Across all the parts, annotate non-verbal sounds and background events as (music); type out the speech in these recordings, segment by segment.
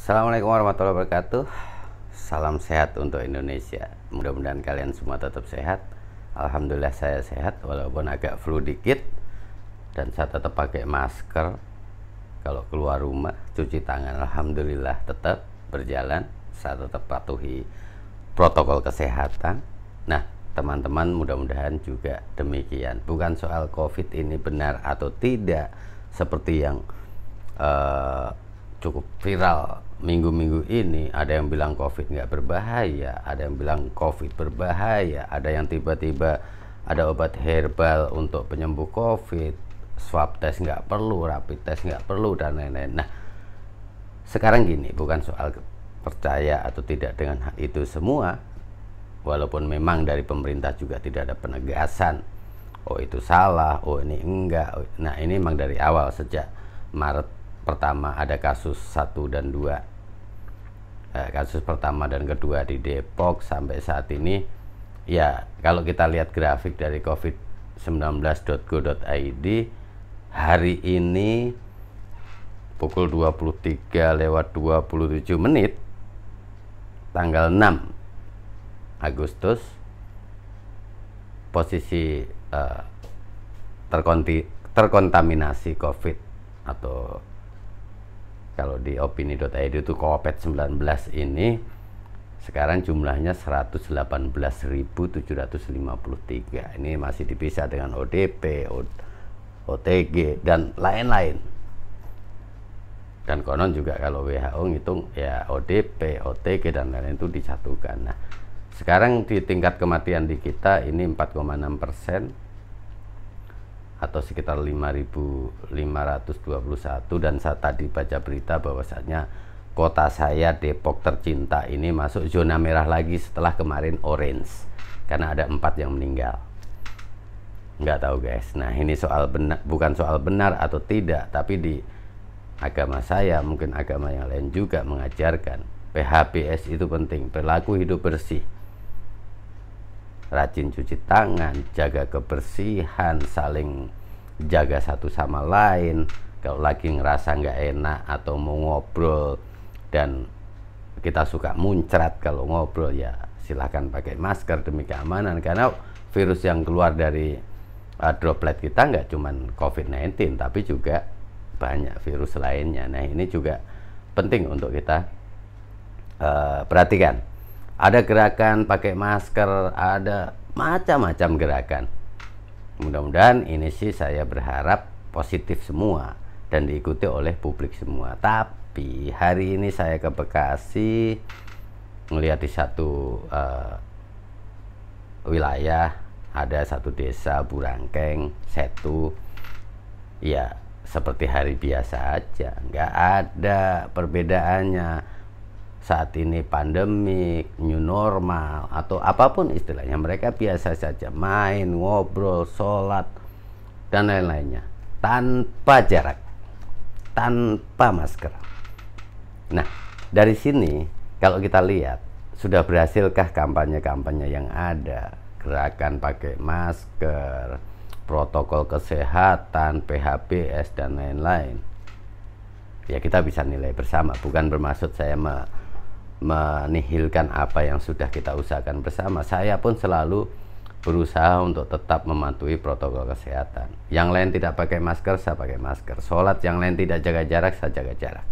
Assalamualaikum warahmatullahi wabarakatuh. Salam sehat untuk Indonesia. Mudah-mudahan kalian semua tetap sehat. Alhamdulillah saya sehat walaupun agak flu dikit dan saya tetap pakai masker kalau keluar rumah, cuci tangan. Alhamdulillah tetap berjalan. Saya tetap patuhi protokol kesehatan. Nah, teman-teman mudah-mudahan juga demikian. Bukan soal Covid ini benar atau tidak seperti yang uh, cukup viral minggu-minggu ini ada yang bilang COVID nggak berbahaya, ada yang bilang COVID berbahaya, ada yang tiba-tiba ada obat herbal untuk penyembuh COVID, swab test nggak perlu, rapid test nggak perlu dan lain-lain. Nah, sekarang gini, bukan soal percaya atau tidak dengan itu semua, walaupun memang dari pemerintah juga tidak ada penegasan, oh itu salah, oh ini enggak. Nah, ini memang dari awal sejak Maret pertama ada kasus satu dan dua. Eh, kasus pertama dan kedua di Depok sampai saat ini ya kalau kita lihat grafik dari covid19.go.id hari ini pukul 23 lewat 27 menit tanggal 6 Agustus posisi eh, terkonti, terkontaminasi COVID atau kalau di opini.id itu Koopet 19 ini sekarang jumlahnya 118.753 ini masih dipisah dengan ODP OTG dan lain-lain dan konon juga kalau WHO ngitung ya ODP, OTG dan lain-lain itu disatukan. Nah, sekarang di tingkat kematian di kita ini 4,6 persen, atau sekitar 5.521 dan saat tadi baca berita bahwasanya kota saya Depok tercinta ini masuk zona merah lagi setelah kemarin orange karena ada empat yang meninggal nggak tahu guys nah ini soal benar bukan soal benar atau tidak tapi di agama saya mungkin agama yang lain juga mengajarkan PHBS itu penting perilaku hidup bersih rajin cuci tangan, jaga kebersihan, saling jaga satu sama lain kalau lagi ngerasa nggak enak atau mau ngobrol dan kita suka muncrat kalau ngobrol ya silahkan pakai masker demi keamanan karena virus yang keluar dari uh, droplet kita nggak cuman COVID-19 tapi juga banyak virus lainnya nah ini juga penting untuk kita uh, perhatikan ada gerakan pakai masker ada macam-macam gerakan mudah-mudahan ini sih saya berharap positif semua dan diikuti oleh publik semua tapi hari ini saya ke Bekasi melihat di satu uh, wilayah ada satu desa Burangkeng Setu ya seperti hari biasa aja nggak ada perbedaannya saat ini pandemik, new normal, atau apapun istilahnya, mereka biasa saja main, ngobrol, sholat, dan lain-lainnya tanpa jarak, tanpa masker. Nah, dari sini, kalau kita lihat, sudah berhasilkah kampanye-kampanye yang ada, gerakan pakai masker, protokol kesehatan, PHBS, dan lain-lain? Ya, kita bisa nilai bersama, bukan bermaksud saya... Me menihilkan apa yang sudah kita usahakan bersama. Saya pun selalu berusaha untuk tetap mematuhi protokol kesehatan. Yang lain tidak pakai masker, saya pakai masker. Sholat yang lain tidak jaga jarak, saya jaga jarak.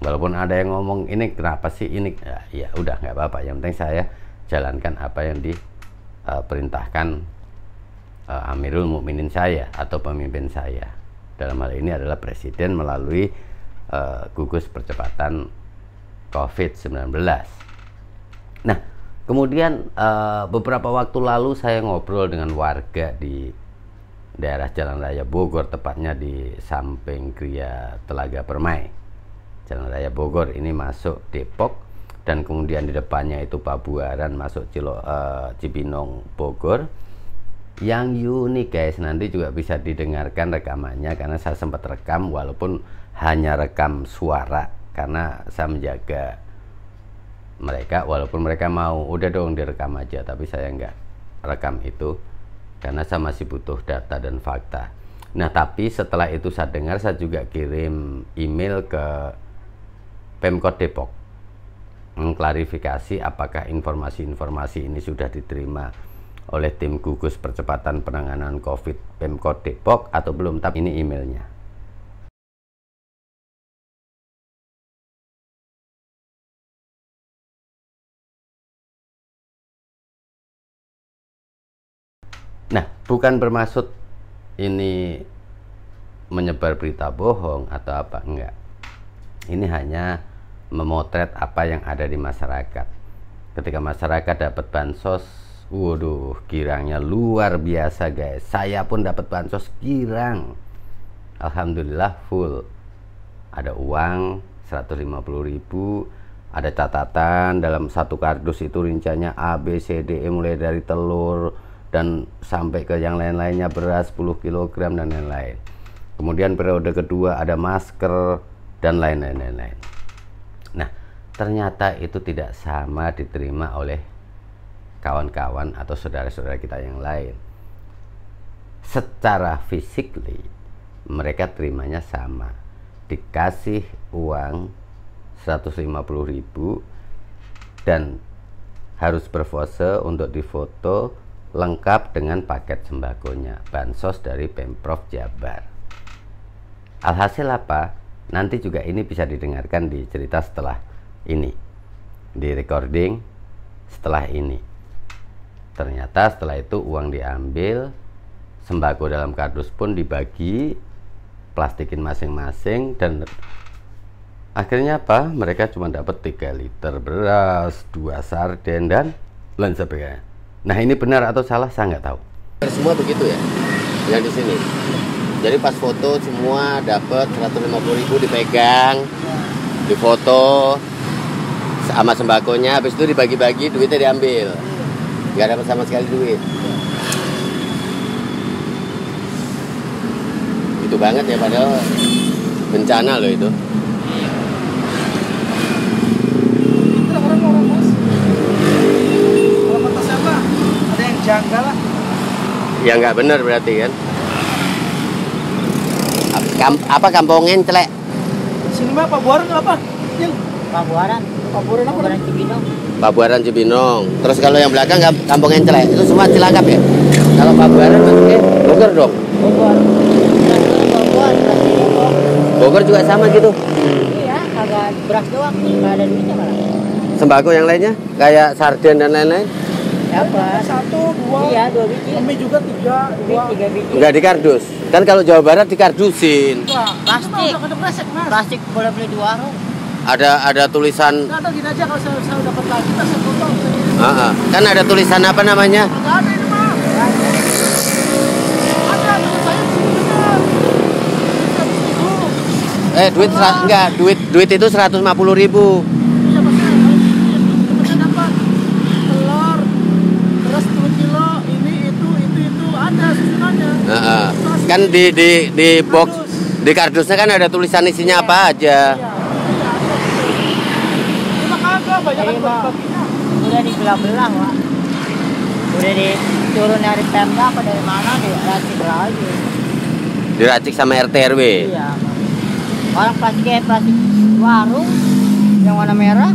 Walaupun ada yang ngomong ini kenapa sih ini, ya, ya udah nggak apa-apa. Yang penting saya jalankan apa yang diperintahkan e, uh, e, uh, Amirul Mukminin saya atau pemimpin saya. Dalam hal ini adalah presiden melalui uh, gugus percepatan COVID-19. Nah, kemudian uh, beberapa waktu lalu saya ngobrol dengan warga di daerah Jalan Raya Bogor, tepatnya di samping Kria Telaga Permai. Jalan Raya Bogor ini masuk Depok dan kemudian di depannya itu Pabuaran masuk Cilo, uh, Cibinong Bogor. Yang unik guys, nanti juga bisa didengarkan rekamannya karena saya sempat rekam walaupun hanya rekam suara karena saya menjaga mereka walaupun mereka mau udah dong direkam aja tapi saya nggak rekam itu karena saya masih butuh data dan fakta nah tapi setelah itu saya dengar saya juga kirim email ke Pemkot Depok mengklarifikasi apakah informasi-informasi ini sudah diterima oleh tim gugus percepatan penanganan COVID Pemkot Depok atau belum tapi ini emailnya Nah, bukan bermaksud ini menyebar berita bohong atau apa enggak. Ini hanya memotret apa yang ada di masyarakat. Ketika masyarakat dapat bansos, waduh, girangnya luar biasa, guys. Saya pun dapat bansos girang. Alhamdulillah full. Ada uang 150.000 ada catatan dalam satu kardus itu rinciannya A B C D E mulai dari telur dan sampai ke yang lain-lainnya beras 10 kg dan lain-lain kemudian periode kedua ada masker dan lain-lain nah ternyata itu tidak sama diterima oleh kawan-kawan atau saudara-saudara kita yang lain secara physically mereka terimanya sama dikasih uang 150.000 dan harus berpose untuk difoto lengkap dengan paket sembakonya, bansos dari Pemprov Jabar. Alhasil apa? Nanti juga ini bisa didengarkan di cerita setelah ini. Di recording setelah ini. Ternyata setelah itu uang diambil, sembako dalam kardus pun dibagi, plastikin masing-masing dan akhirnya apa? Mereka cuma dapat 3 liter beras, 2 sarden dan lain sebagainya Nah ini benar atau salah saya nggak tahu. Semua begitu ya, yang di sini. Jadi pas foto semua dapat 150 ribu dipegang, difoto sama sembakonya, habis itu dibagi-bagi duitnya diambil, Gak dapat sama sekali duit. Itu banget ya padahal bencana loh itu. ya nggak benar berarti kan Kam, apa kampungin celek sini mah pabuaran apa yang pabuaran pabuaran apa pabuaran cibinong pabuaran cibinong terus kalau yang belakang kampungin celek itu semua cilangkap ya kalau pabuaran maksudnya bogor dong bogor Bogor juga sama gitu. Iya, agak beras doang, nggak ada duitnya malah. Sembako yang lainnya, kayak sarden dan lain-lain apa? Satu, dua. Iya, dua biji. Kami juga tiga, dua. Tiga biji. Enggak di kardus. Kan kalau Jawa Barat di kardusin Plastik. Plastik, plastik boleh beli dua warung. Ada ada tulisan. Enggak, atau gini aja kalau saya, saya dapat lagi, Uh -huh. Kan ada tulisan apa namanya? Eh duit enggak duit duit itu seratus lima puluh ribu. kan di di di box di kardusnya kan ada tulisan isinya apa aja udah di belah belah, pak udah turun dari pemda apa dari mana racik lagi racik sama RT RW iya orang plastik plastik warung yang warna merah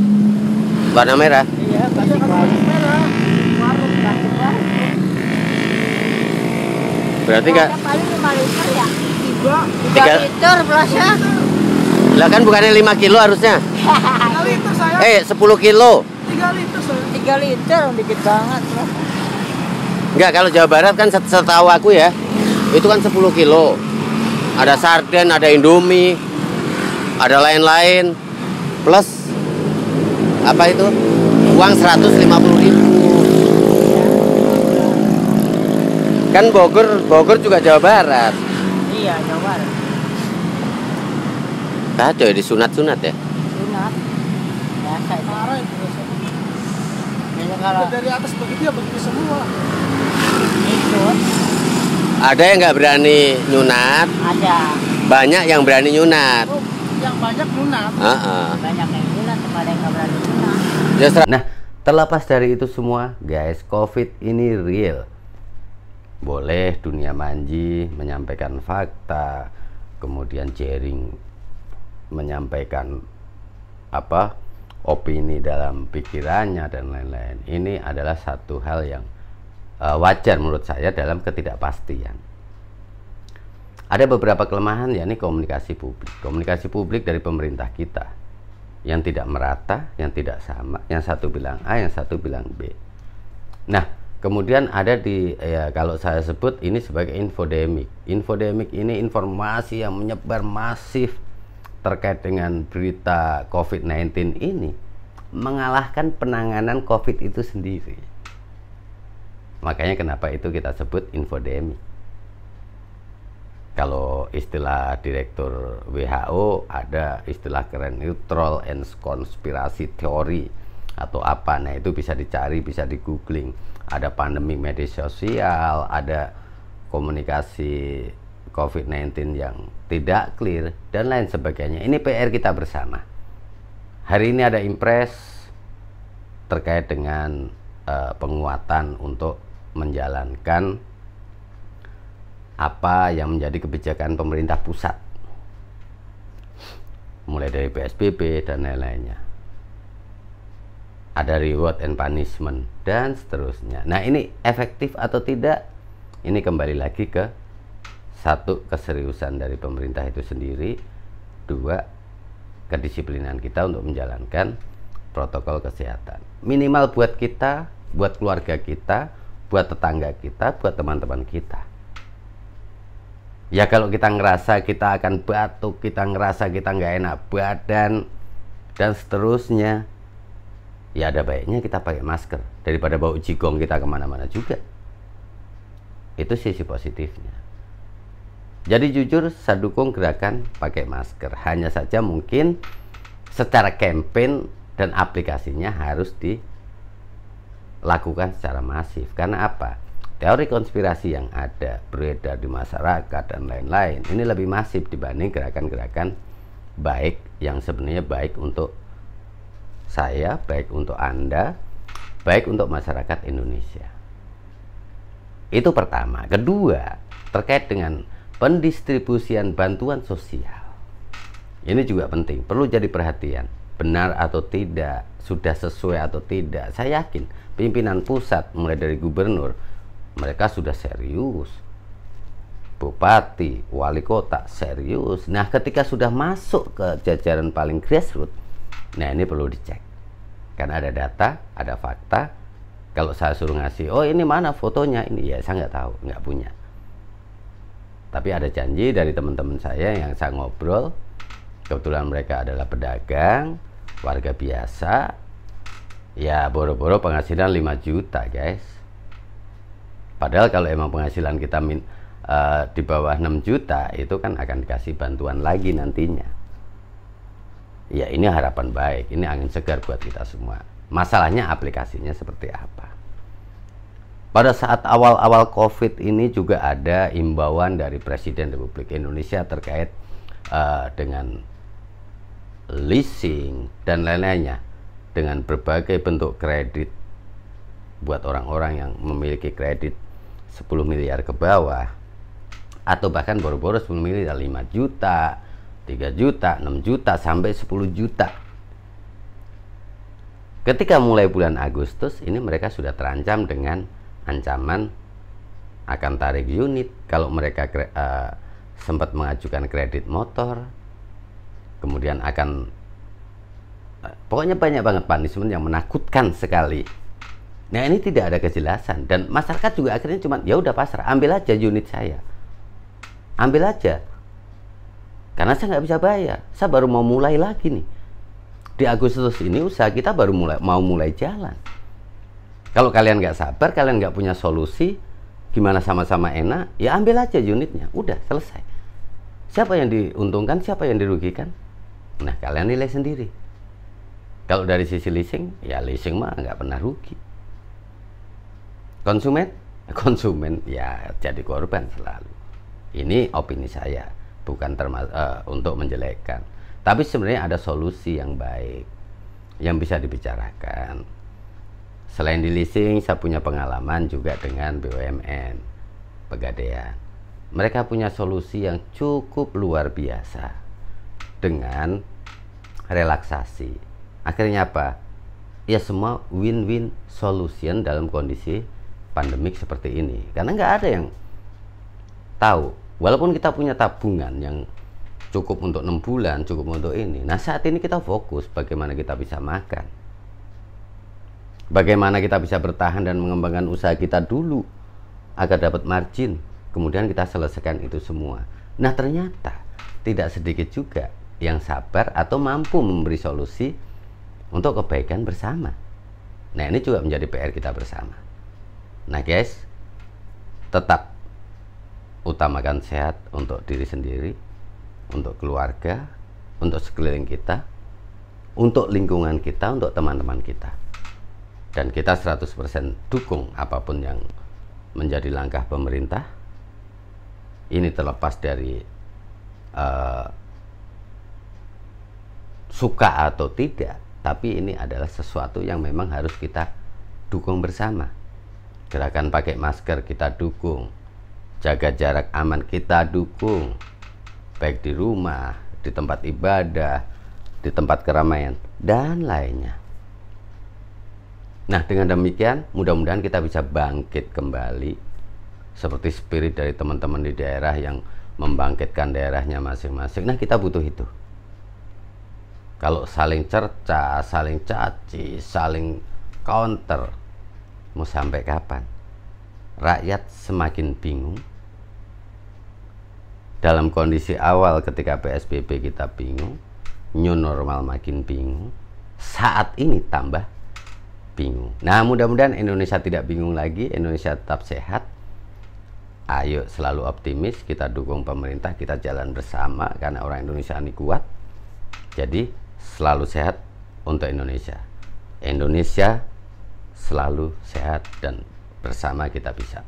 warna merah iya plastik warung merah warung plastik warung berarti nggak Ya? liter ya? Tiga. liter belasnya. Lah kan bukannya 5 kilo harusnya? 3 liter saya. Eh, 10 kilo. 3 liter saya. 3 liter dikit banget. Enggak, kalau Jawa Barat kan setahu aku ya, itu kan 10 kilo. Ada sarden, ada indomie, ada lain-lain. Plus apa itu? Uang 150 Kan Bogor, Bogor juga Jawa Barat. Iya, Jawa Barat. Kacau di Sunat sunat ya? Sunat. Ya? Biasa itu. Parah itu biasanya. kalau dari atas begitu ya begitu semua. Itu. Ada yang nggak berani nyunat? Ada. Banyak yang berani nyunat. Oh, yang banyak nyunat. Uh -uh. Banyak yang nyunat, ada yang nggak berani nyunat. Nah, terlepas dari itu semua, guys, COVID ini real boleh dunia manji menyampaikan fakta kemudian jaring menyampaikan apa opini dalam pikirannya dan lain-lain ini adalah satu hal yang uh, wajar menurut saya dalam ketidakpastian ada beberapa kelemahan yakni komunikasi publik komunikasi publik dari pemerintah kita yang tidak merata yang tidak sama yang satu bilang A yang satu bilang B nah Kemudian ada di ya kalau saya sebut ini sebagai infodemik. Infodemik ini informasi yang menyebar masif terkait dengan berita COVID-19 ini mengalahkan penanganan COVID itu sendiri. Makanya kenapa itu kita sebut infodemik. Kalau istilah direktur WHO ada istilah keren itu troll and conspiracy theory atau apa nah itu bisa dicari bisa di googling ada pandemi media sosial ada komunikasi COVID-19 yang tidak clear dan lain sebagainya ini PR kita bersama hari ini ada impres terkait dengan uh, penguatan untuk menjalankan apa yang menjadi kebijakan pemerintah pusat mulai dari PSBB dan lain-lainnya ada reward and punishment dan seterusnya. Nah, ini efektif atau tidak? Ini kembali lagi ke satu keseriusan dari pemerintah itu sendiri, dua kedisiplinan kita untuk menjalankan protokol kesehatan. Minimal buat kita, buat keluarga kita, buat tetangga kita, buat teman-teman kita. Ya kalau kita ngerasa kita akan batuk, kita ngerasa kita nggak enak badan dan seterusnya, ya ada baiknya kita pakai masker daripada bau jigong kita kemana-mana juga itu sisi positifnya jadi jujur saya dukung gerakan pakai masker hanya saja mungkin secara campaign dan aplikasinya harus dilakukan secara masif karena apa teori konspirasi yang ada beredar di masyarakat dan lain-lain ini lebih masif dibanding gerakan-gerakan baik yang sebenarnya baik untuk saya, baik untuk Anda, baik untuk masyarakat Indonesia. Itu pertama. Kedua, terkait dengan pendistribusian bantuan sosial. Ini juga penting, perlu jadi perhatian. Benar atau tidak, sudah sesuai atau tidak. Saya yakin pimpinan pusat mulai dari gubernur, mereka sudah serius. Bupati, wali kota serius. Nah, ketika sudah masuk ke jajaran paling grassroots, nah ini perlu dicek kan ada data ada fakta kalau saya suruh ngasih oh ini mana fotonya ini ya saya nggak tahu nggak punya tapi ada janji dari teman-teman saya yang saya ngobrol kebetulan mereka adalah pedagang warga biasa ya boro-boro penghasilan 5 juta guys padahal kalau emang penghasilan kita min, uh, di bawah 6 juta itu kan akan dikasih bantuan lagi nantinya ya ini harapan baik, ini angin segar buat kita semua. Masalahnya aplikasinya seperti apa? Pada saat awal-awal COVID ini juga ada imbauan dari Presiden Republik Indonesia terkait uh, dengan leasing dan lain-lainnya dengan berbagai bentuk kredit buat orang-orang yang memiliki kredit 10 miliar ke bawah atau bahkan baru-baru memiliki miliar 5 juta 3 juta, 6 juta, sampai 10 juta. Ketika mulai bulan Agustus, ini mereka sudah terancam dengan ancaman akan tarik unit. Kalau mereka uh, sempat mengajukan kredit motor, kemudian akan... Uh, pokoknya banyak banget punishment yang menakutkan sekali. Nah ini tidak ada kejelasan dan masyarakat juga akhirnya cuma ya udah pasrah, ambil aja unit saya, ambil aja karena saya nggak bisa bayar. Saya baru mau mulai lagi nih. Di Agustus ini usaha kita baru mulai mau mulai jalan. Kalau kalian nggak sabar, kalian nggak punya solusi, gimana sama-sama enak, ya ambil aja unitnya. Udah, selesai. Siapa yang diuntungkan, siapa yang dirugikan? Nah, kalian nilai sendiri. Kalau dari sisi leasing, ya leasing mah nggak pernah rugi. Konsumen? (laughs) Konsumen ya jadi korban selalu. Ini opini saya bukan termas uh, untuk menjelekkan. Tapi sebenarnya ada solusi yang baik yang bisa dibicarakan. Selain di leasing, saya punya pengalaman juga dengan BUMN, Pegadaian. Mereka punya solusi yang cukup luar biasa dengan relaksasi. Akhirnya apa? Ya semua win-win solution dalam kondisi pandemik seperti ini. Karena nggak ada yang tahu walaupun kita punya tabungan yang cukup untuk enam bulan cukup untuk ini nah saat ini kita fokus bagaimana kita bisa makan bagaimana kita bisa bertahan dan mengembangkan usaha kita dulu agar dapat margin kemudian kita selesaikan itu semua nah ternyata tidak sedikit juga yang sabar atau mampu memberi solusi untuk kebaikan bersama nah ini juga menjadi PR kita bersama nah guys tetap utamakan sehat untuk diri sendiri, untuk keluarga, untuk sekeliling kita, untuk lingkungan kita, untuk teman-teman kita. Dan kita 100% dukung apapun yang menjadi langkah pemerintah. Ini terlepas dari uh, suka atau tidak, tapi ini adalah sesuatu yang memang harus kita dukung bersama. Gerakan pakai masker kita dukung, jaga jarak aman kita dukung baik di rumah di tempat ibadah di tempat keramaian dan lainnya nah dengan demikian mudah-mudahan kita bisa bangkit kembali seperti spirit dari teman-teman di daerah yang membangkitkan daerahnya masing-masing nah kita butuh itu kalau saling cerca saling caci saling counter mau sampai kapan rakyat semakin bingung dalam kondisi awal ketika PSBB kita bingung, new normal makin bingung, saat ini tambah bingung. Nah, mudah-mudahan Indonesia tidak bingung lagi, Indonesia tetap sehat. Ayo selalu optimis, kita dukung pemerintah, kita jalan bersama karena orang Indonesia ini kuat. Jadi, selalu sehat untuk Indonesia. Indonesia selalu sehat dan bersama kita bisa.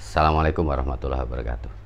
Assalamualaikum warahmatullahi wabarakatuh.